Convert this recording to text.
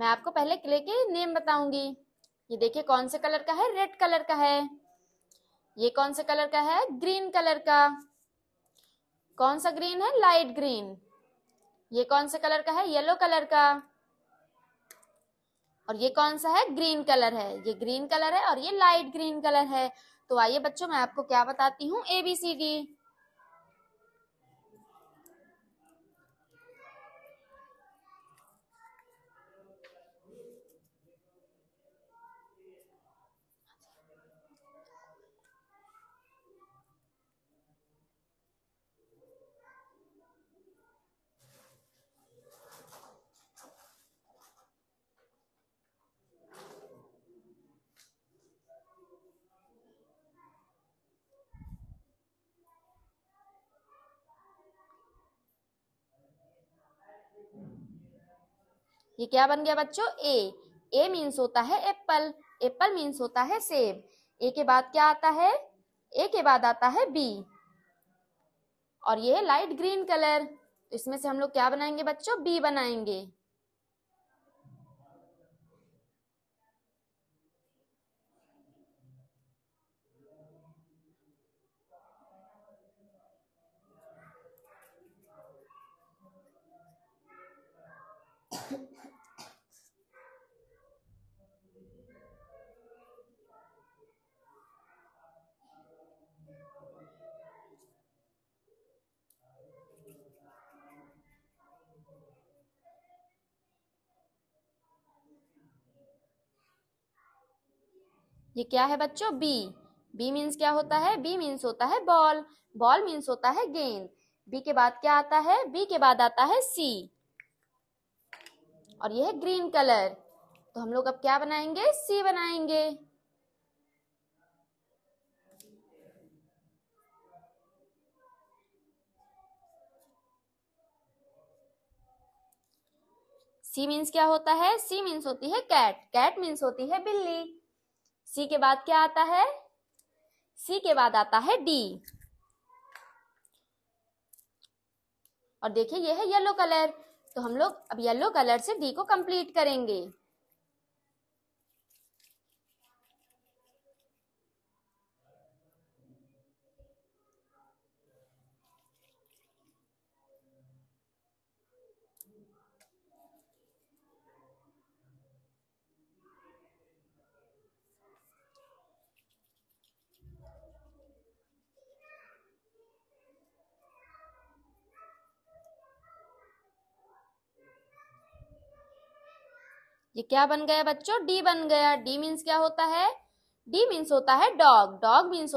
मैं आपको पहले किले के नेम बताऊंगी ये देखिए कौन से कलर का है रेड कलर का है ये कौन से कलर का है ग्रीन कलर का कौन सा ग्रीन है लाइट ग्रीन ये कौन से कलर का है येलो कलर का और ये कौन सा है ग्रीन कलर है ये ग्रीन कलर है और ये लाइट ग्रीन कलर है तो आइए बच्चों मैं आपको क्या बताती हूँ एबीसीडी ये क्या बन गया बच्चों ए ए मीन्स होता है एप्पल एप्पल मीन्स होता है सेब ए के बाद क्या आता है ए के बाद आता है बी और ये है लाइट ग्रीन कलर इसमें से हम लोग क्या बनाएंगे बच्चों बी बनाएंगे ये क्या है बच्चों बी बी मीन्स क्या होता है बी मीन्स होता है बॉल बॉल मीन्स होता है गेंद बी के बाद क्या आता है बी के बाद आता है सी और यह है ग्रीन कलर तो हम लोग अब क्या बनाएंगे सी बनाएंगे सी मीन्स क्या होता है सी मीन्स होती है कैट कैट मीन्स होती है बिल्ली सी के बाद क्या आता है सी के बाद आता है डी और देखिए ये है येलो कलर तो हम लोग अब येलो कलर से डी को कंप्लीट करेंगे ये क्या बन गया बच्चों डी बन गया डी मीन्स क्या होता है डी मीन्स होता है डॉग डॉग मीन्स